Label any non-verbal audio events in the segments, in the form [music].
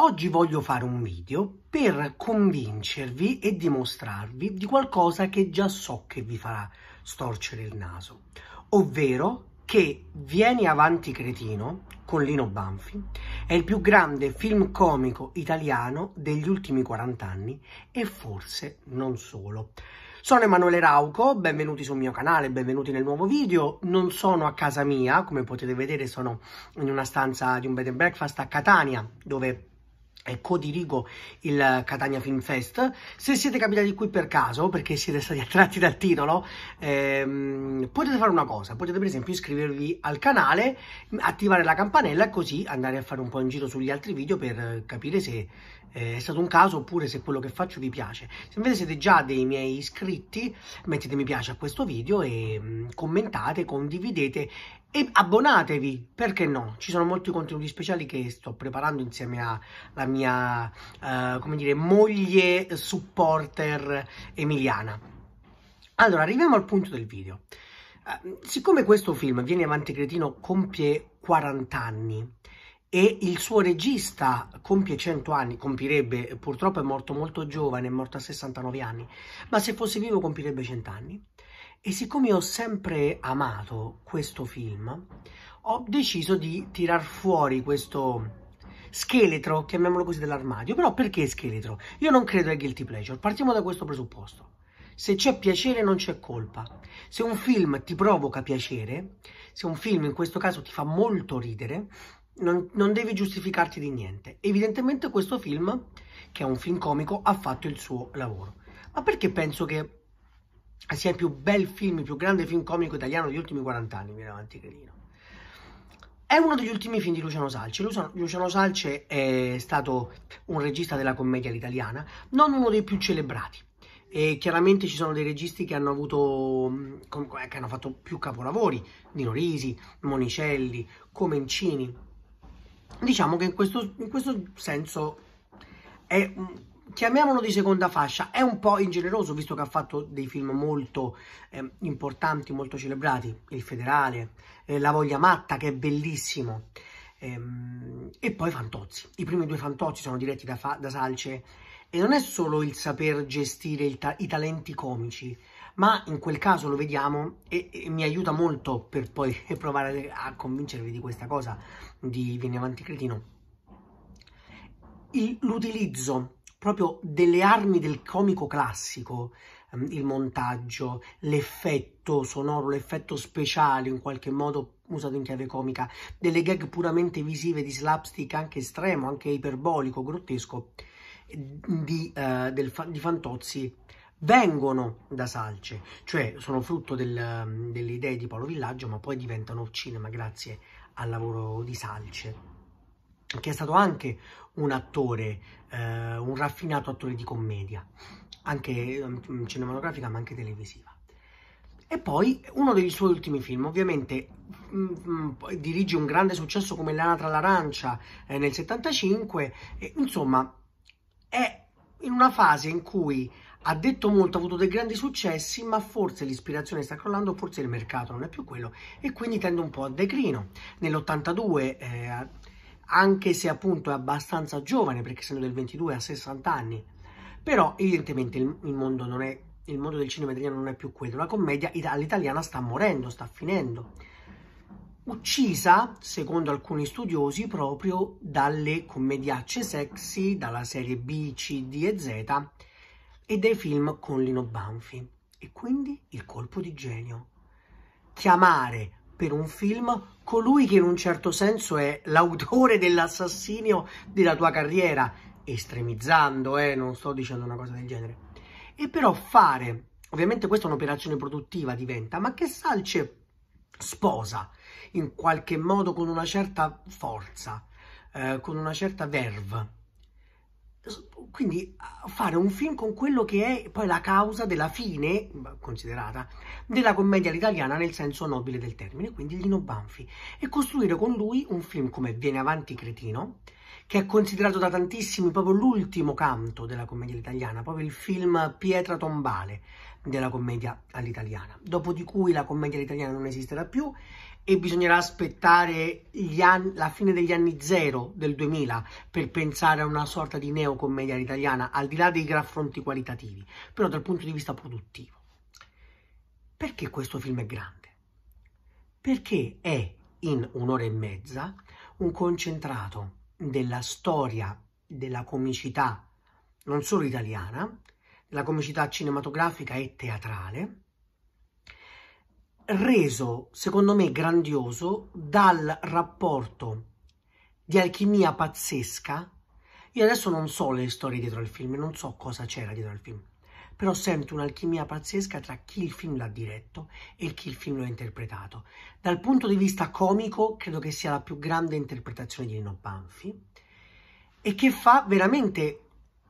Oggi voglio fare un video per convincervi e dimostrarvi di qualcosa che già so che vi farà storcere il naso, ovvero che Vieni avanti cretino con Lino Banfi è il più grande film comico italiano degli ultimi 40 anni e forse non solo. Sono Emanuele Rauco, benvenuti sul mio canale, benvenuti nel nuovo video. Non sono a casa mia, come potete vedere sono in una stanza di un bed and breakfast a Catania, dove e codirigo il Catania Film Fest. Se siete capitati qui per caso, perché siete stati [laughs] attratti dal titolo, ehm, potete fare una cosa, potete per esempio iscrivervi al canale, attivare la campanella così andare a fare un po' in giro sugli altri video per capire se eh, è stato un caso oppure se quello che faccio vi piace. Se invece siete già dei miei iscritti, mettete mi piace a questo video e mm, commentate, condividete e abbonatevi, perché no? Ci sono molti contenuti speciali che sto preparando insieme alla mia, eh, come dire, moglie supporter emiliana. Allora, arriviamo al punto del video. Eh, siccome questo film, Vieni avanti cretino, compie 40 anni, e il suo regista compie 100 anni, compirebbe, purtroppo è morto molto giovane, è morto a 69 anni, ma se fosse vivo compirebbe 100 anni. E siccome ho sempre amato questo film, ho deciso di tirar fuori questo scheletro, chiamiamolo così, dell'armadio. Però perché scheletro? Io non credo ai guilty pleasure, partiamo da questo presupposto. Se c'è piacere non c'è colpa. Se un film ti provoca piacere, se un film in questo caso ti fa molto ridere, non, non devi giustificarti di niente. Evidentemente questo film, che è un film comico, ha fatto il suo lavoro. Ma perché penso che sia il più bel film, il più grande film comico italiano degli ultimi 40 anni, viene avanti Crenino. È uno degli ultimi film di Luciano Salce. Luciano Salce è stato un regista della commedia all'italiana, non uno dei più celebrati. E chiaramente ci sono dei registi che hanno avuto che hanno fatto più capolavori Nino Risi, Monicelli, Comencini diciamo che in questo, in questo senso è, mm, chiamiamolo di seconda fascia, è un po' ingeneroso visto che ha fatto dei film molto eh, importanti, molto celebrati, Il Federale, eh, La Voglia Matta che è bellissimo ehm, e poi Fantozzi, i primi due Fantozzi sono diretti da, da Salce e non è solo il saper gestire ta i talenti comici, ma in quel caso lo vediamo e, e mi aiuta molto per poi [laughs] provare a convincervi di questa cosa di Vieni avanti cretino. l'utilizzo proprio delle armi del comico classico, ehm, il montaggio, l'effetto sonoro, l'effetto speciale in qualche modo usato in chiave comica, delle gag puramente visive di slapstick anche estremo, anche iperbolico, grottesco di, uh, del, di Fantozzi vengono da Salce, cioè sono frutto del, delle idee di Paolo Villaggio, ma poi diventano cinema grazie al lavoro di Salce che è stato anche un attore, eh, un raffinato attore di commedia, anche mm, mm, cinematografica ma anche televisiva. E poi uno dei suoi ultimi film, ovviamente mh, mm, mh, dirige un grande successo come L'Ana tra l'arancia eh, nel 75, e, insomma è in una fase in cui ha detto molto, ha avuto dei grandi successi, ma forse l'ispirazione sta crollando, forse il mercato non è più quello e quindi tende un po' a declino. Nell'82, eh, anche se appunto è abbastanza giovane, perché essendo del 22 a 60 anni, però evidentemente il, il mondo non è il mondo del cinema italiano non è più quello, la commedia all'italiana sta morendo, sta finendo. Uccisa, secondo alcuni studiosi, proprio dalle commediacce sexy, dalla serie B, C, D e Z, e dei film con Lino Banfi. E quindi il colpo di genio. Chiamare per un film colui che in un certo senso è l'autore dell'assassinio della tua carriera, estremizzando, eh, non sto dicendo una cosa del genere. E però fare, ovviamente questa è un'operazione produttiva diventa, ma che Salce sposa in qualche modo con una certa forza, eh, con una certa verve quindi fare un film con quello che è poi la causa della fine, considerata, della commedia all'italiana nel senso nobile del termine, quindi Lino Banfi, e costruire con lui un film come Viene avanti cretino, che è considerato da tantissimi proprio l'ultimo canto della commedia italiana, proprio il film pietra tombale della commedia all'italiana, dopo di cui la commedia all'italiana non esisterà più e bisognerà aspettare anni, la fine degli anni zero del 2000 per pensare a una sorta di neocommedia italiana, al di là dei graffronti qualitativi, però dal punto di vista produttivo. Perché questo film è grande? Perché è in un'ora e mezza un concentrato della storia della comicità non solo italiana, della comicità cinematografica e teatrale, reso, secondo me, grandioso dal rapporto di alchimia pazzesca. Io adesso non so le storie dietro al film, non so cosa c'era dietro al film, però sento un'alchimia pazzesca tra chi il film l'ha diretto e chi il film l'ha interpretato. Dal punto di vista comico, credo che sia la più grande interpretazione di Nino Banfi e che fa veramente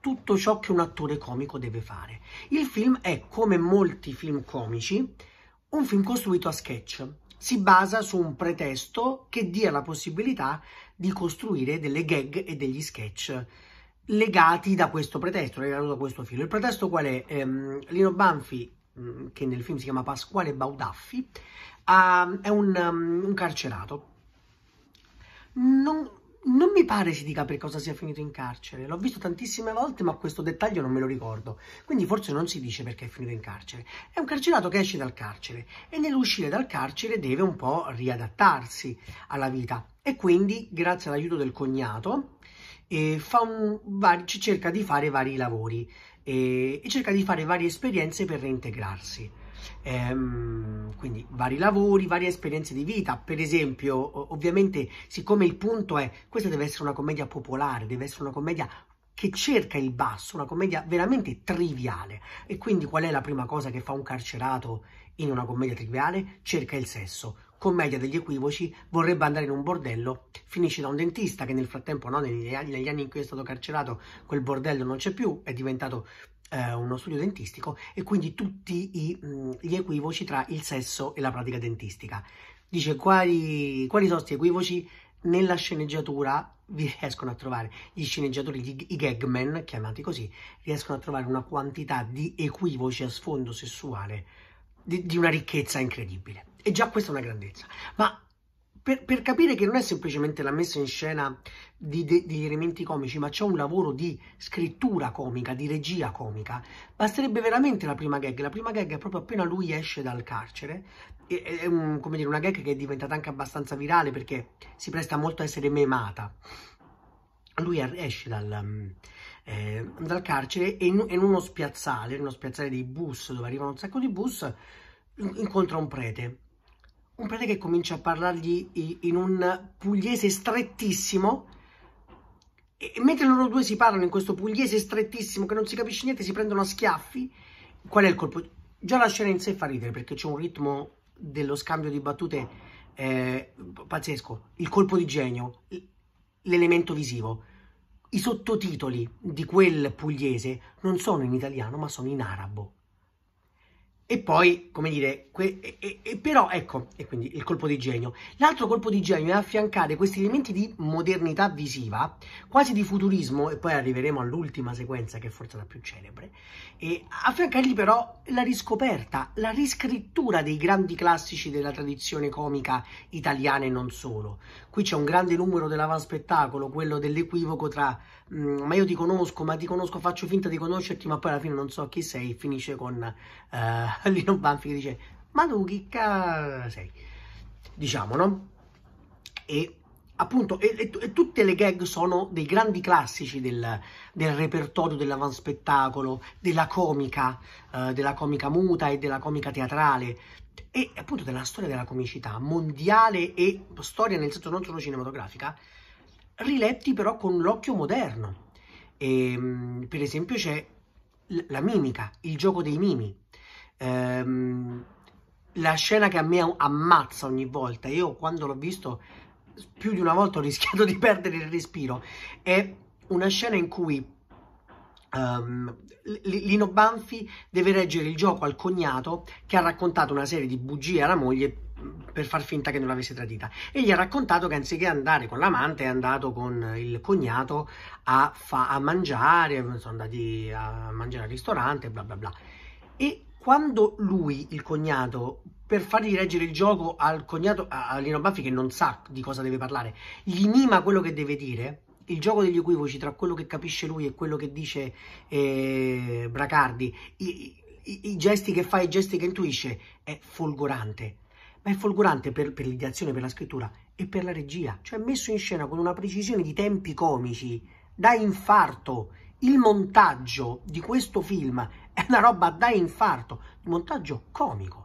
tutto ciò che un attore comico deve fare. Il film è, come molti film comici, un film costruito a sketch si basa su un pretesto che dia la possibilità di costruire delle gag e degli sketch legati da questo pretesto, legato da questo filo. Il pretesto qual è? Ehm, Lino Banfi, mm, che nel film si chiama Pasquale Baudaffi, ha, è un, um, un carcerato. Non, non mi pare si dica per cosa sia finito in carcere. L'ho visto tantissime volte, ma questo dettaglio non me lo ricordo. Quindi forse non si dice perché è finito in carcere. È un carcerato che esce dal carcere e nell'uscire dal carcere deve un po' riadattarsi alla vita. E quindi, grazie all'aiuto del cognato, eh, un, vari, cerca di fare vari lavori eh, e cerca di fare varie esperienze per reintegrarsi ehm, quindi vari lavori, varie esperienze di vita, per esempio ovviamente siccome il punto è questa deve essere una commedia popolare, deve essere una commedia che cerca il basso, una commedia veramente triviale e quindi qual è la prima cosa che fa un carcerato in una commedia triviale? Cerca il sesso, commedia degli equivoci, vorrebbe andare in un bordello, finisce da un dentista che nel frattempo, no, negli, anni, negli, anni, in cui è stato carcerato, quel bordello non c'è più, è diventato eh, uno studio dentistico e quindi tutti i, mh, mm, gli equivoci tra il sesso e la pratica dentistica. Dice quali, quali sono questi equivoci nella sceneggiatura vi riescono a trovare gli sceneggiatori, i gagmen, chiamati così, riescono a trovare una quantità di equivoci a sfondo sessuale di, di una ricchezza incredibile. E già questa è una grandezza. Ma per, per, capire che non è semplicemente la messa in scena di, de, degli elementi comici, ma c'è un lavoro di scrittura comica, di regia comica, basterebbe veramente la prima gag. La prima gag è proprio appena lui esce dal carcere, è, è un, come dire, una gag che è diventata anche abbastanza virale perché si presta molto a essere memata. Lui esce dal, eh, dal carcere e in, in, uno spiazzale, in uno spiazzale dei bus dove arrivano un sacco di bus, incontra un prete un prete che comincia a parlargli in un pugliese strettissimo e mentre loro due si parlano in questo pugliese strettissimo che non si capisce niente, si prendono a schiaffi, qual è il colpo? Già la scena in sé fa ridere perché c'è un ritmo dello scambio di battute eh, pazzesco, il colpo di genio, l'elemento visivo. I sottotitoli di quel pugliese non sono in italiano ma sono in arabo. E poi, come dire, que- e, e, però ecco, e quindi il colpo di genio. L'altro colpo di genio è affiancare questi elementi di modernità visiva, quasi di futurismo, e poi arriveremo all'ultima sequenza che è forse la più celebre, e affiancargli però la riscoperta, la riscrittura dei grandi classici della tradizione comica italiana e non solo. Qui c'è un grande numero dell'avanspettacolo, quello dell'equivoco tra mm, ma io ti conosco, ma ti conosco, faccio finta di conoscerti, ma poi alla fine non so chi sei, finisce con... Uh, Lino [laughs] Banfi che dice ma tu chi sei? Diciamo, no? E appunto, e, e, e, tutte le gag sono dei grandi classici del, del repertorio dell'avanspettacolo, della comica, eh, della comica muta e della comica teatrale e appunto della storia della comicità mondiale e storia nel senso non solo cinematografica, riletti però con l'occhio moderno. E, ehm, per esempio c'è la mimica, il gioco dei mimi, Ehm, la scena che a me ammazza ogni volta, io quando l'ho visto più di una volta ho rischiato di perdere il respiro, è una scena in cui Um, Lino Banfi deve reggere il gioco al cognato che ha raccontato una serie di bugie alla moglie per far finta che non l'avesse tradita e gli ha raccontato che anziché andare con l'amante è andato con il cognato a, fa- a mangiare sono andati a mangiare al ristorante bla bla bla e quando lui, il cognato, per fargli reggere il gioco al cognato, a Lino Baffi che non sa di cosa deve parlare, gli mima quello che deve dire, il gioco degli equivoci tra quello che capisce lui e quello che dice eh, Bracardi, i, i, i, gesti che fa e i gesti che intuisce, è folgorante. Ma è folgorante per, per l'ideazione, per la scrittura e per la regia. Cioè messo in scena con una precisione di tempi comici, da infarto. Il montaggio di questo film è una roba da infarto, un montaggio comico.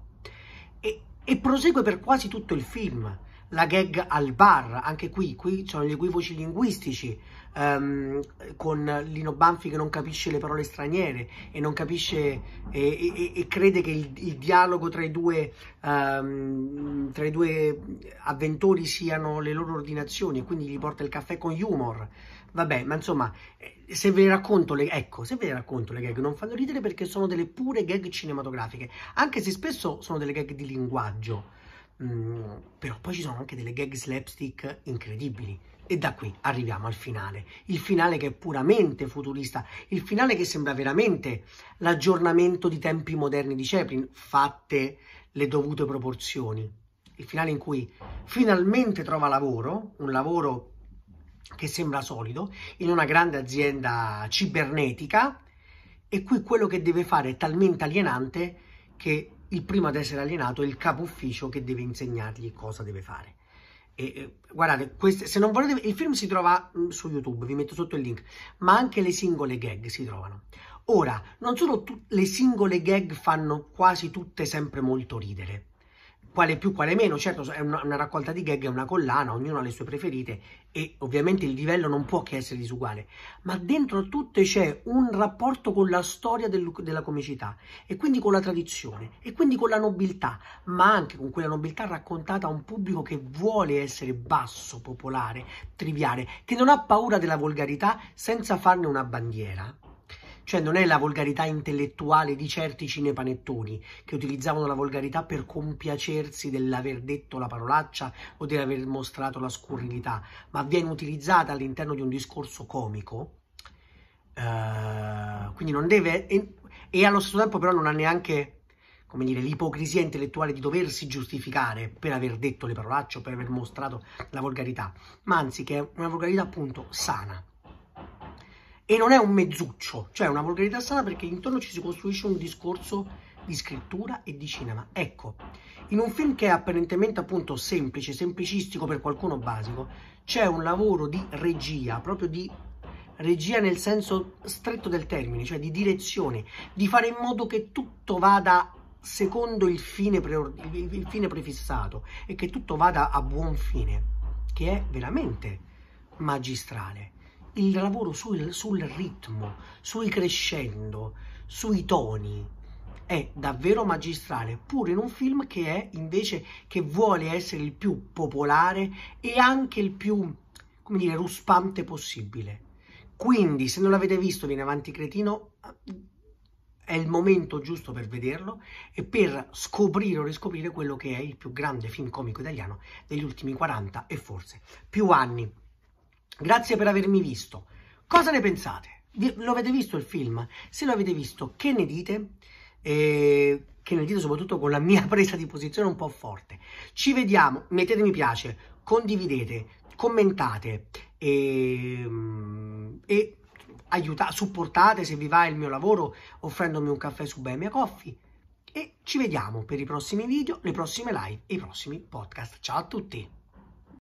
E, e prosegue per quasi tutto il film. La gag al bar, anche qui, qui sono gli equivoci linguistici, um, con Lino Banfi che non capisce le parole straniere e non capisce e, e, e crede che il, il, dialogo tra i, due, um, tra i due avventori siano le loro ordinazioni e quindi gli porta il caffè con humor. Vabbè, ma insomma, eh, se ve le racconto le, ecco, se ve le racconto le gag non fanno ridere perché sono delle pure gag cinematografiche, anche se spesso sono delle gag di linguaggio. Mm, però poi ci sono anche delle gag slapstick incredibili. E da qui arriviamo al finale, il finale che è puramente futurista, il finale che sembra veramente l'aggiornamento di tempi moderni di Chaplin, fatte le dovute proporzioni. Il finale in cui finalmente trova lavoro, un lavoro che sembra solido, in una grande azienda cibernetica e qui quello che deve fare è talmente alienante che il primo ad essere alienato è il capo ufficio che deve insegnargli cosa deve fare. E, eh, guardate, queste, se non volete, il film si trova mm, su YouTube, vi metto sotto il link, ma anche le singole gag si trovano. Ora, non solo tu, le singole gag fanno quasi tutte sempre molto ridere, quale più, quale meno. Certo, è una, una raccolta di gag, è una collana, ognuno ha le sue preferite e ovviamente il livello non può che essere disuguale, ma dentro tutte c'è un rapporto con la storia del, della comicità e quindi con la tradizione e quindi con la nobiltà, ma anche con quella nobiltà raccontata a un pubblico che vuole essere basso, popolare, triviale, che non ha paura della volgarità senza farne una bandiera. Cioè non è la volgarità intellettuale di certi cinepanettoni che utilizzavano la volgarità per compiacersi dell'aver detto la parolaccia o dell'aver mostrato la scurrilità, ma viene utilizzata all'interno di un discorso comico. Uh, quindi non deve... E, e allo stesso tempo però non ha neanche come dire, l'ipocrisia intellettuale di doversi giustificare per aver detto le parolacce o per aver mostrato la volgarità, ma anzi che è una volgarità appunto sana e non è un mezzuccio, cioè una volgarità sana perché intorno ci si costruisce un discorso di scrittura e di cinema. Ecco, in un film che è apparentemente appunto semplice, semplicistico per qualcuno basico, c'è un lavoro di regia, proprio di regia nel senso stretto del termine, cioè di direzione, di fare in modo che tutto vada secondo il fine, pre- il fine prefissato e che tutto vada a buon fine, che è veramente magistrale il lavoro sul, sul ritmo, sui crescendo, sui toni, è davvero magistrale, pure in un film che è invece che vuole essere il più popolare e anche il più, come dire, ruspante possibile. Quindi, se non l'avete visto, viene avanti cretino, è il momento giusto per vederlo e per scoprire o riscoprire quello che è il più grande film comico italiano degli ultimi 40 e forse più anni. Grazie per avermi visto. Cosa ne pensate? Lo avete visto il film? Se lo avete visto, che ne dite? Eh, che ne dite soprattutto con la mia [laughs] presa di posizione un po' forte. Ci vediamo, mettete mi piace, condividete, commentate e, mm, e aiutate, supportate se vi va il mio lavoro offrendomi un caffè su Bemia Coffee e ci vediamo per i prossimi video, le prossime live e i prossimi podcast. Ciao a tutti!